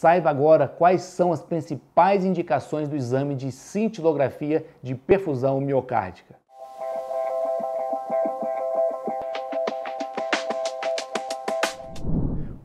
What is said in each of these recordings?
Saiba agora quais são as principais indicações do exame de cintilografia de perfusão miocárdica.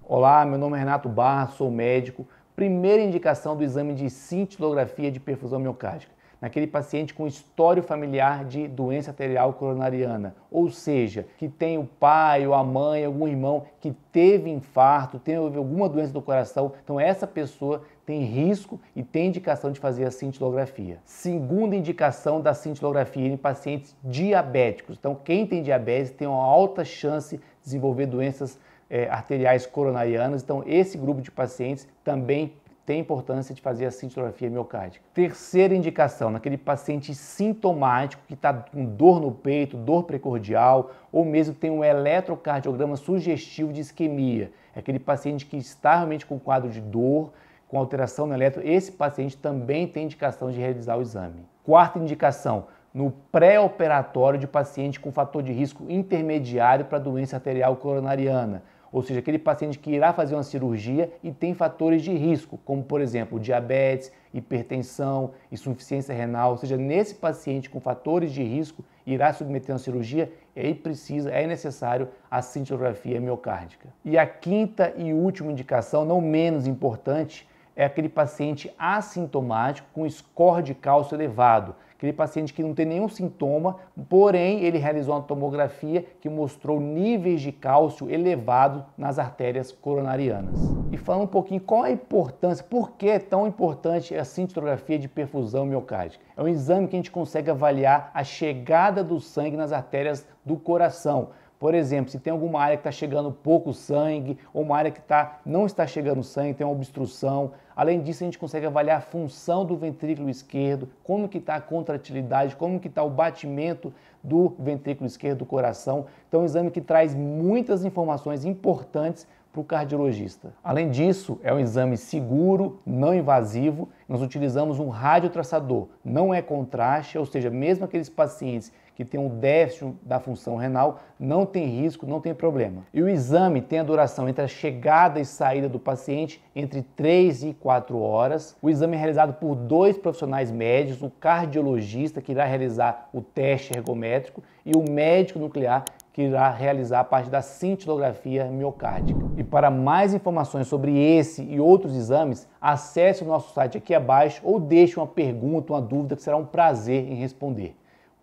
Olá, meu nome é Renato Barra, sou médico. Primeira indicação do exame de cintilografia de perfusão miocárdica naquele paciente com história familiar de doença arterial coronariana, ou seja, que tem o pai ou a mãe, algum irmão que teve infarto, teve alguma doença do coração, então essa pessoa tem risco e tem indicação de fazer a cintilografia. Segunda indicação da cintilografia em pacientes diabéticos. Então, quem tem diabetes tem uma alta chance de desenvolver doenças é, arteriais coronarianas. Então, esse grupo de pacientes também tem importância de fazer a cintilografia miocárdica. Terceira indicação, naquele paciente sintomático que está com dor no peito, dor precordial, ou mesmo tem um eletrocardiograma sugestivo de isquemia. É aquele paciente que está realmente com quadro de dor, com alteração no eletro, esse paciente também tem indicação de realizar o exame. Quarta indicação, no pré-operatório de paciente com fator de risco intermediário para doença arterial coronariana ou seja, aquele paciente que irá fazer uma cirurgia e tem fatores de risco, como por exemplo diabetes, hipertensão, insuficiência renal, ou seja, nesse paciente com fatores de risco irá submeter a uma cirurgia e aí precisa, é necessário a cintilografia miocárdica. E a quinta e última indicação, não menos importante, é aquele paciente assintomático com score de cálcio elevado aquele paciente que não tem nenhum sintoma, porém ele realizou uma tomografia que mostrou níveis de cálcio elevado nas artérias coronarianas. E falando um pouquinho qual a importância, por que é tão importante a cintilografia de perfusão miocárdica? É um exame que a gente consegue avaliar a chegada do sangue nas artérias do coração. Por exemplo, se tem alguma área que está chegando pouco sangue, ou uma área que tá, não está chegando sangue, tem uma obstrução. Além disso, a gente consegue avaliar a função do ventrículo esquerdo, como que está a contratilidade, como que está o batimento do ventrículo esquerdo do coração. Então, é um exame que traz muitas informações importantes para o cardiologista. Além disso, é um exame seguro, não invasivo. Nós utilizamos um radiotraçador, não é contraste, ou seja, mesmo aqueles pacientes que tem um déficit da função renal não tem risco, não tem problema. E o exame tem a duração entre a chegada e saída do paciente entre 3 e 4 horas. O exame é realizado por dois profissionais médicos, o cardiologista que irá realizar o teste ergométrico e o médico nuclear que irá realizar a parte da cintilografia miocárdica. E para mais informações sobre esse e outros exames, acesse o nosso site aqui abaixo ou deixe uma pergunta, uma dúvida que será um prazer em responder.